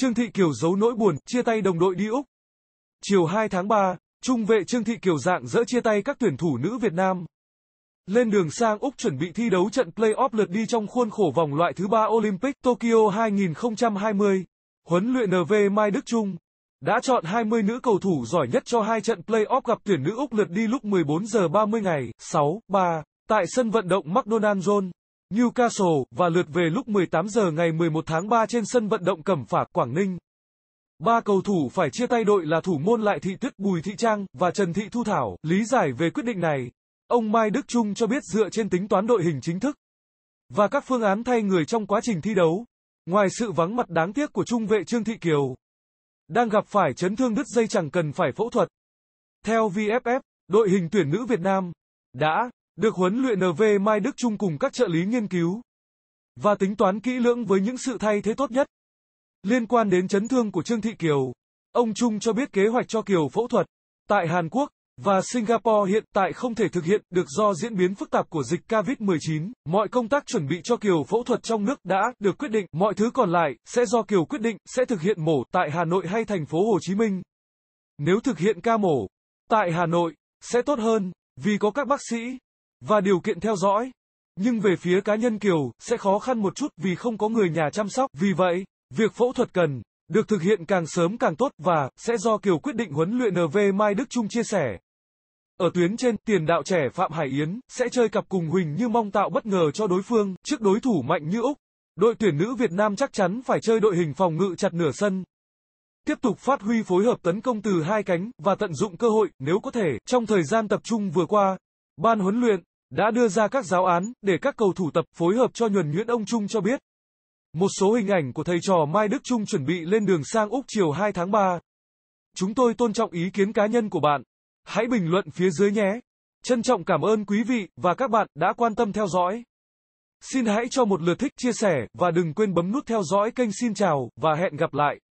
Trương Thị Kiều giấu nỗi buồn, chia tay đồng đội đi Úc. Chiều 2 tháng 3, trung vệ Trương Thị Kiều dạng dỡ chia tay các tuyển thủ nữ Việt Nam. Lên đường sang Úc chuẩn bị thi đấu trận play-off lượt đi trong khuôn khổ vòng loại thứ ba Olympic Tokyo 2020. Huấn luyện NV Mai Đức Trung đã chọn 20 nữ cầu thủ giỏi nhất cho hai trận play-off gặp tuyển nữ Úc lượt đi lúc 14 giờ 30 ngày 6 3 tại sân vận động McDonald John. Newcastle và lượt về lúc 18 giờ ngày 11 tháng 3 trên sân vận động Cẩm Phả, Quảng Ninh. Ba cầu thủ phải chia tay đội là thủ môn Lại Thị Tuyết Bùi Thị Trang và Trần Thị Thu Thảo. Lý giải về quyết định này, ông Mai Đức Trung cho biết dựa trên tính toán đội hình chính thức và các phương án thay người trong quá trình thi đấu. Ngoài sự vắng mặt đáng tiếc của trung vệ Trương Thị Kiều, đang gặp phải chấn thương đứt dây chẳng cần phải phẫu thuật. Theo VFF, đội hình tuyển nữ Việt Nam đã được huấn luyện NV Mai Đức Trung cùng các trợ lý nghiên cứu và tính toán kỹ lưỡng với những sự thay thế tốt nhất. Liên quan đến chấn thương của Trương Thị Kiều, ông Trung cho biết kế hoạch cho Kiều phẫu thuật tại Hàn Quốc và Singapore hiện tại không thể thực hiện được do diễn biến phức tạp của dịch COVID-19. Mọi công tác chuẩn bị cho Kiều phẫu thuật trong nước đã được quyết định, mọi thứ còn lại sẽ do Kiều quyết định sẽ thực hiện mổ tại Hà Nội hay thành phố Hồ Chí Minh. Nếu thực hiện ca mổ tại Hà Nội sẽ tốt hơn vì có các bác sĩ và điều kiện theo dõi. Nhưng về phía cá nhân Kiều, sẽ khó khăn một chút vì không có người nhà chăm sóc. Vì vậy, việc phẫu thuật cần được thực hiện càng sớm càng tốt và sẽ do Kiều quyết định huấn luyện NV Mai Đức Trung chia sẻ. Ở tuyến trên, tiền đạo trẻ Phạm Hải Yến sẽ chơi cặp cùng Huỳnh như mong tạo bất ngờ cho đối phương trước đối thủ mạnh như Úc. Đội tuyển nữ Việt Nam chắc chắn phải chơi đội hình phòng ngự chặt nửa sân. Tiếp tục phát huy phối hợp tấn công từ hai cánh và tận dụng cơ hội nếu có thể trong thời gian tập trung vừa qua. Ban huấn luyện đã đưa ra các giáo án để các cầu thủ tập phối hợp cho nhuần nhuyễn ông Trung cho biết. Một số hình ảnh của thầy trò Mai Đức Trung chuẩn bị lên đường sang Úc chiều 2 tháng 3. Chúng tôi tôn trọng ý kiến cá nhân của bạn. Hãy bình luận phía dưới nhé. Trân trọng cảm ơn quý vị và các bạn đã quan tâm theo dõi. Xin hãy cho một lượt thích, chia sẻ và đừng quên bấm nút theo dõi kênh Xin chào và hẹn gặp lại.